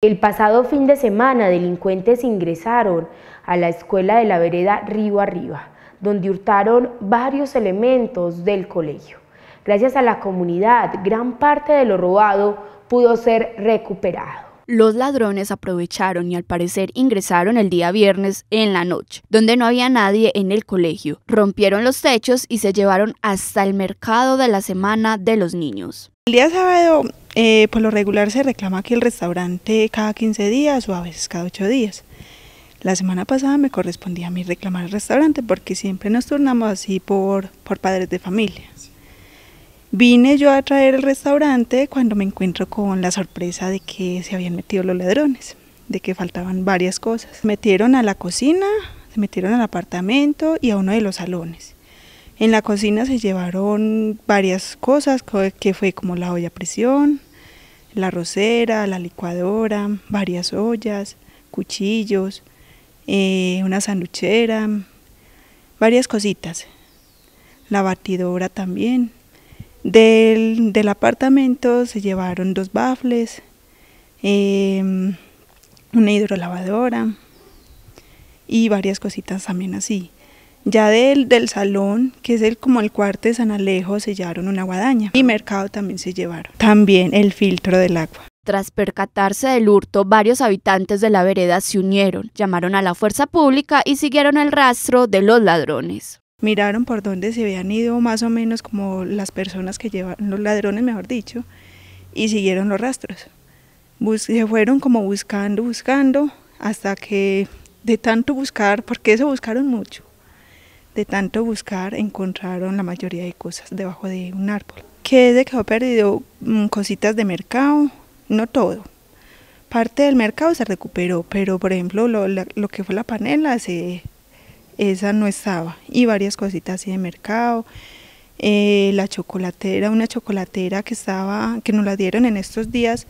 El pasado fin de semana, delincuentes ingresaron a la escuela de la vereda Río Arriba, donde hurtaron varios elementos del colegio. Gracias a la comunidad, gran parte de lo robado pudo ser recuperado. Los ladrones aprovecharon y al parecer ingresaron el día viernes en la noche, donde no había nadie en el colegio. Rompieron los techos y se llevaron hasta el mercado de la semana de los niños. El día sábado eh, por lo regular se reclama aquí el restaurante cada 15 días o a veces cada 8 días. La semana pasada me correspondía a mí reclamar el restaurante porque siempre nos turnamos así por, por padres de familia. Vine yo a traer el restaurante cuando me encuentro con la sorpresa de que se habían metido los ladrones, de que faltaban varias cosas. Se metieron a la cocina, se metieron al apartamento y a uno de los salones. En la cocina se llevaron varias cosas, que fue como la olla a presión, la rosera, la licuadora, varias ollas, cuchillos, eh, una sanduchera, varias cositas. La batidora también. Del, apartamento se llevaron dos bafles, em, una hidrolavadora y varias cositas también así. Ya del, del salón, que es el como el cuarto de San Alejo, sellaron una guadaña y mercado también se llevaron. También el filtro del agua. Tras percatarse del hurto, varios habitantes de la vereda se unieron, llamaron a la fuerza pública y siguieron el rastro de los ladrones. Miraron por dónde se habían ido más o menos como las personas que llevan, los ladrones mejor dicho, y siguieron los rastros. se fueron como buscando, buscando, hasta que de tanto buscar, porque eso buscaron mucho, de tanto buscar encontraron la mayoría de cosas debajo de un árbol. Que de quedó perdido mm, cositas de mercado, no todo. Parte del mercado se recuperó, pero por ejemplo lo, que fue la panela, esa no estaba. Y varias cositas así de mercado. Eh, la chocolatera, una chocolatera que estaba, que nos la dieron en estos días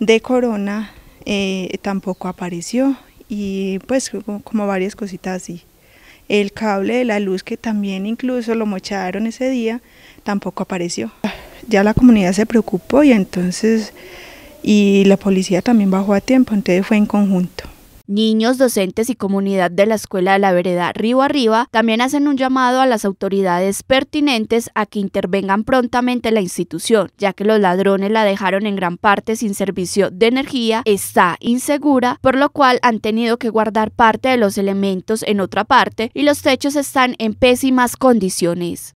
de corona, eh, tampoco apareció. Y pues como, como varias cositas así. El cable de la luz, que también incluso lo mocharon ese día, tampoco apareció. Ya la comunidad se preocupó y entonces, y la policía también bajó a tiempo, entonces fue en conjunto. Niños, docentes y comunidad de la Escuela de la Vereda Río Arriba también hacen un llamado a las autoridades pertinentes a que intervengan prontamente la institución, ya que los ladrones la dejaron en gran parte sin servicio de energía, está insegura, por lo cual han tenido que guardar parte de los elementos en otra parte y los techos están en pésimas condiciones.